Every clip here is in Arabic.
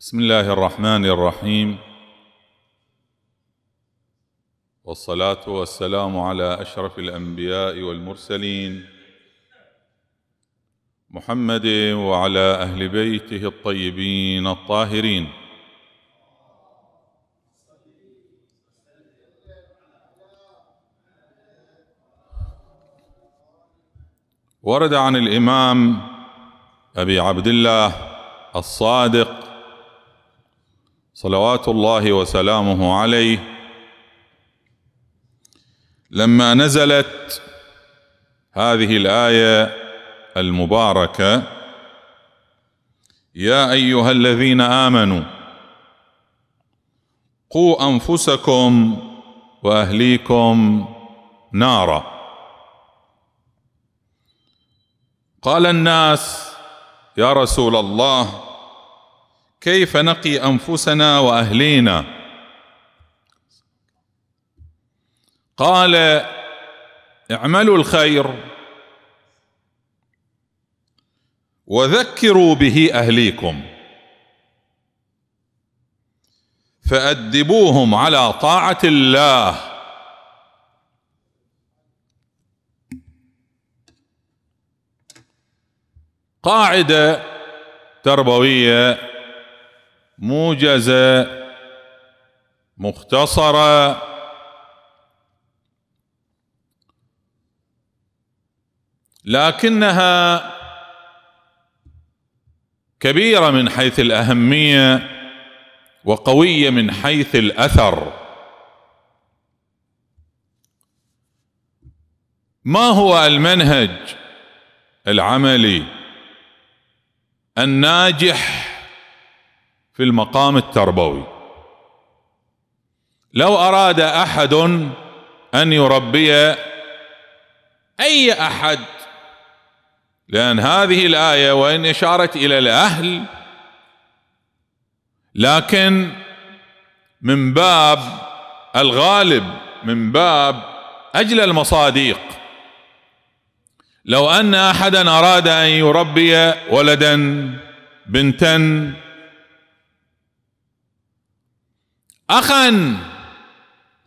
بسم الله الرحمن الرحيم والصلاه والسلام على اشرف الانبياء والمرسلين محمد وعلى اهل بيته الطيبين الطاهرين ورد عن الامام ابي عبد الله الصادق صلوات الله وسلامه عليه لما نزلت هذه الايه المباركه يا ايها الذين امنوا قوا انفسكم واهليكم نارا قال الناس يا رسول الله كيف نقي انفسنا واهلينا قال اعملوا الخير وذكروا به اهليكم فادبوهم على طاعه الله قاعده تربويه موجزة مختصرة لكنها كبيرة من حيث الأهمية وقوية من حيث الأثر ما هو المنهج العملي الناجح في المقام التربوي لو اراد احد ان يربي اي احد لان هذه الايه وان اشارت الى الاهل لكن من باب الغالب من باب اجل المصاديق لو ان احدا اراد ان يربي ولدا بنتا اخا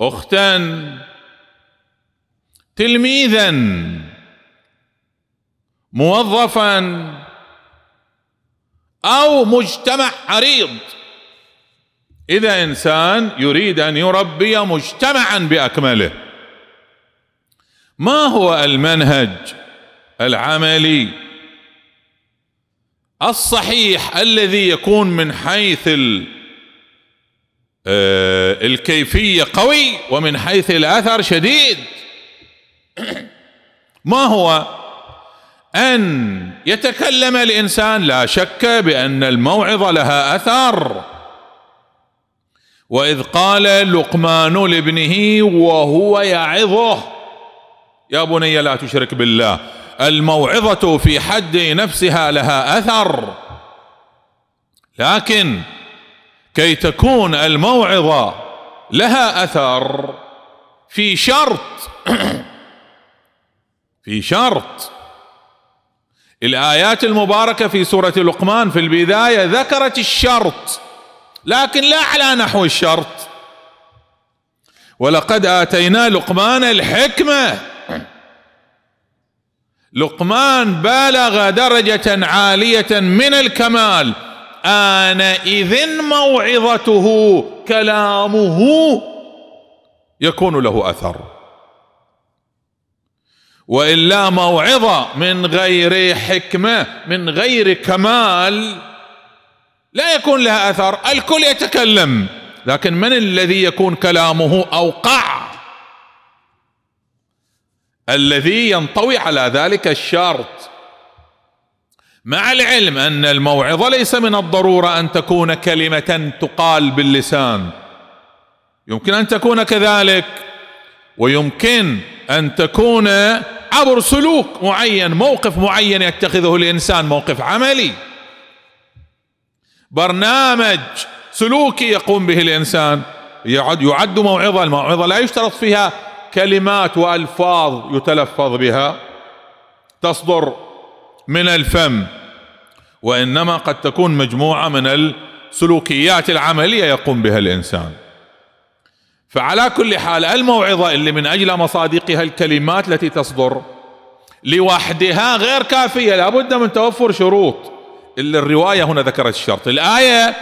اختا تلميذا موظفا او مجتمع عريض اذا انسان يريد ان يربي مجتمعا باكمله ما هو المنهج العملي الصحيح الذي يكون من حيث آه، الكيفية قوي ومن حيث الأثر شديد ما هو أن يتكلم الإنسان لا شك بأن الموعظة لها أثر وإذ قال لقمان لابنه وهو يعظه يا بني لا تشرك بالله الموعظة في حد نفسها لها أثر لكن كي تكون الموعظه لها اثر في شرط في شرط الايات المباركه في سوره لقمان في البدايه ذكرت الشرط لكن لا على نحو الشرط ولقد اتينا لقمان الحكمه لقمان بالغ درجه عاليه من الكمال آنئذ موعظته كلامه يكون له أثر وإلا موعظة من غير حكمة من غير كمال لا يكون لها أثر الكل يتكلم لكن من الذي يكون كلامه أوقع الذي ينطوي على ذلك الشرط مع العلم ان الموعظه ليس من الضروره ان تكون كلمه تقال باللسان يمكن ان تكون كذلك ويمكن ان تكون عبر سلوك معين موقف معين يتخذه الانسان موقف عملي برنامج سلوكي يقوم به الانسان يعد يعد موعظه الموعظه لا يشترط فيها كلمات والفاظ يتلفظ بها تصدر من الفم وانما قد تكون مجموعه من السلوكيات العمليه يقوم بها الانسان فعلى كل حال الموعظه اللي من اجل مصادقها الكلمات التي تصدر لوحدها غير كافيه لابد من توفر شروط اللي الروايه هنا ذكرت الشرط الايه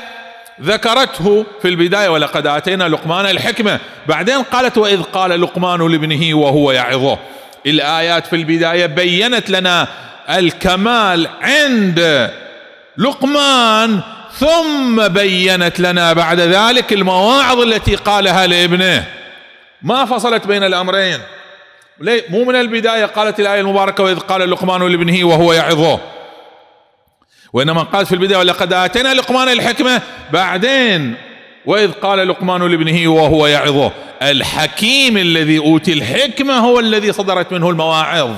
ذكرته في البدايه ولقد اتينا لقمان الحكمه بعدين قالت واذ قال لقمان لابنه وهو يعظه الايات في البدايه بينت لنا الكمال عند لقمان ثم بينت لنا بعد ذلك المواعظ التي قالها لابنه ما فصلت بين الامرين مو من البدايه قالت الايه المباركه واذ قال لقمان لابنه وهو يعظه وانما قالت في البدايه ولقد اتينا لقمان الحكمه بعدين واذ قال لقمان لابنه وهو يعظه الحكيم الذي اوتي الحكمه هو الذي صدرت منه المواعظ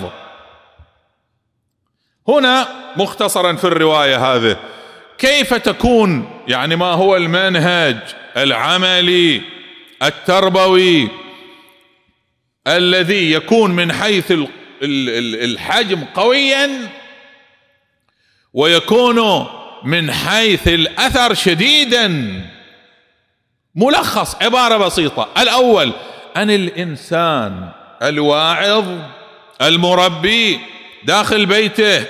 هنا مختصرا في الروايه هذه كيف تكون يعني ما هو المنهج العملي التربوي الذي يكون من حيث الحجم قويا ويكون من حيث الاثر شديدا ملخص عباره بسيطه الاول ان الانسان الواعظ المربي داخل بيته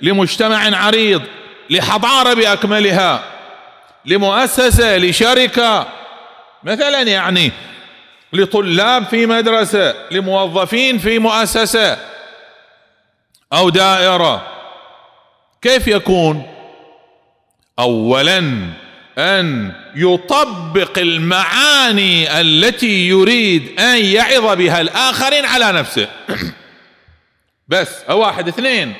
لمجتمع عريض لحضاره باكملها لمؤسسه لشركه مثلا يعني لطلاب في مدرسه لموظفين في مؤسسه او دائره كيف يكون اولا ان يطبق المعاني التي يريد ان يعظ بها الاخرين على نفسه بس واحد اثنين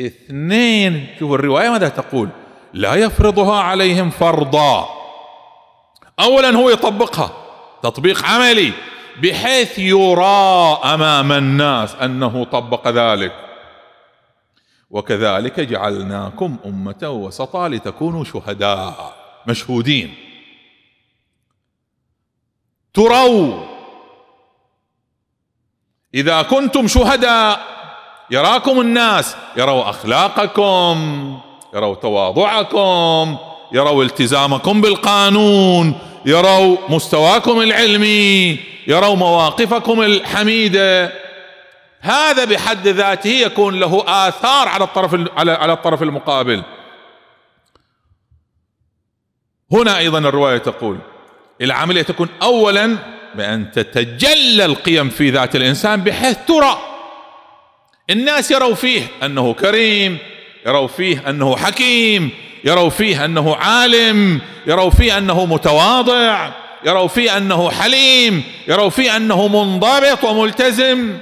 اثنين شوفوا الرواية ماذا تقول لا يفرضها عليهم فرضا أولا هو يطبقها تطبيق عملي بحيث يرى أمام الناس أنه طبق ذلك وكذلك جعلناكم أمة وسطا لتكونوا شهداء مشهودين تروا إذا كنتم شهداء يراكم الناس يروا اخلاقكم يروا تواضعكم يروا التزامكم بالقانون يروا مستواكم العلمي يروا مواقفكم الحميده هذا بحد ذاته يكون له اثار على الطرف على الطرف المقابل هنا ايضا الروايه تقول العمليه تكون اولا بان تتجلى القيم في ذات الانسان بحيث ترى الناس يروا فيه انه كريم يروا فيه انه حكيم يروا فيه انه عالم يروا فيه انه متواضع يروا فيه انه حليم يروا فيه انه منضبط وملتزم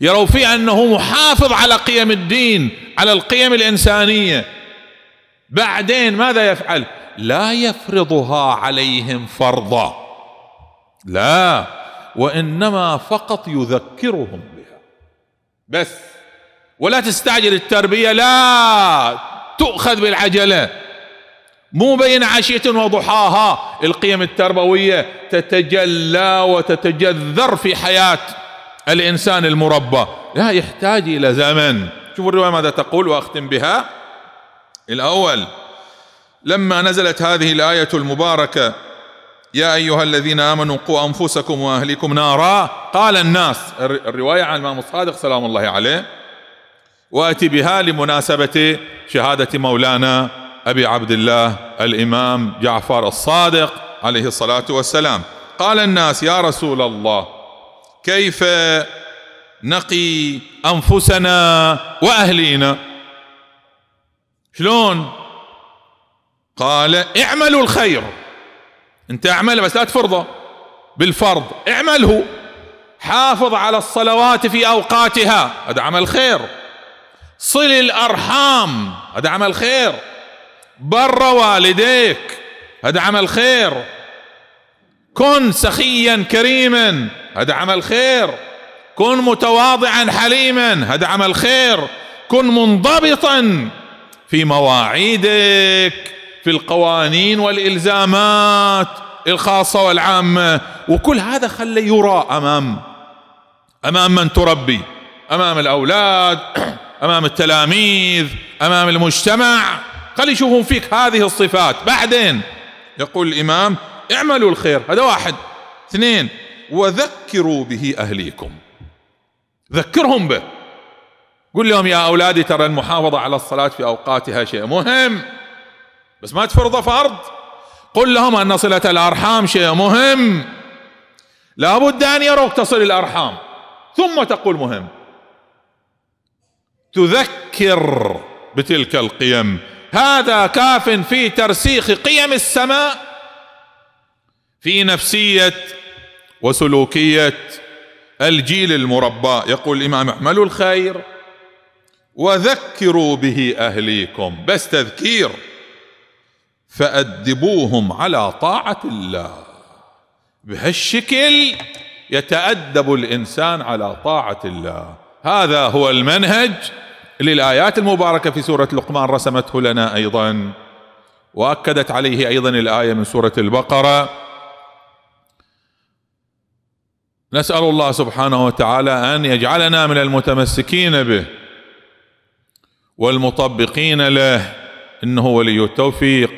يروا فيه انه محافظ على قيم الدين على القيم الانسانيه بعدين ماذا يفعل لا يفرضها عليهم فرضا لا وانما فقط يذكرهم بس ولا تستعجل التربية لا تؤخذ بالعجلة مو بين عشية وضحاها القيم التربوية تتجلى وتتجذر في حياة الإنسان المربى لا يحتاج إلى زمن شوفوا الرواية ماذا تقول وأختم بها الأول لما نزلت هذه الآية المباركة يا أيها الذين آمنوا قوا أنفسكم وأهليكم نارا قال الناس الرواية عن الإمام الصادق سلام الله عليه وأتي بها لمناسبة شهادة مولانا أبي عبد الله الإمام جعفر الصادق عليه الصلاة والسلام قال الناس يا رسول الله كيف نقي أنفسنا وأهلينا شلون قال اعملوا الخير انت اعمله بس لا تفرضه بالفرض اعمله حافظ على الصلوات في اوقاتها هذا عمل خير صل الارحام هذا عمل خير بر والديك هذا عمل خير كن سخيا كريما هذا عمل خير كن متواضعا حليما هذا عمل خير كن منضبطا في مواعيدك في القوانين والالزامات الخاصه والعامه وكل هذا خلى يرى امام امام من تربي امام الاولاد امام التلاميذ امام المجتمع خلي يشوفون فيك هذه الصفات بعدين يقول الامام اعملوا الخير هذا واحد اثنين وذكروا به اهليكم ذكرهم به قل لهم يا اولادي ترى المحافظه على الصلاه في اوقاتها شيء مهم بس ما تفرضه فرض قل لهم ان صله الارحام شيء مهم لابد ان يروك تصل الارحام ثم تقول مهم تذكر بتلك القيم هذا كاف في ترسيخ قيم السماء في نفسيه وسلوكيه الجيل المربى يقول الامام اعملوا الخير وذكروا به اهليكم بس تذكير فأدبوهم على طاعة الله بهالشكل يتأدب الإنسان على طاعة الله هذا هو المنهج للآيات المباركة في سورة لقمان رسمته لنا أيضا وأكدت عليه أيضا الآية من سورة البقرة نسأل الله سبحانه وتعالى أن يجعلنا من المتمسكين به والمطبقين له إنه ولي التوفيق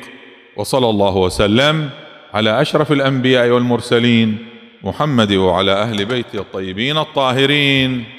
وصلى الله وسلم على اشرف الانبياء والمرسلين محمد وعلى اهل بيته الطيبين الطاهرين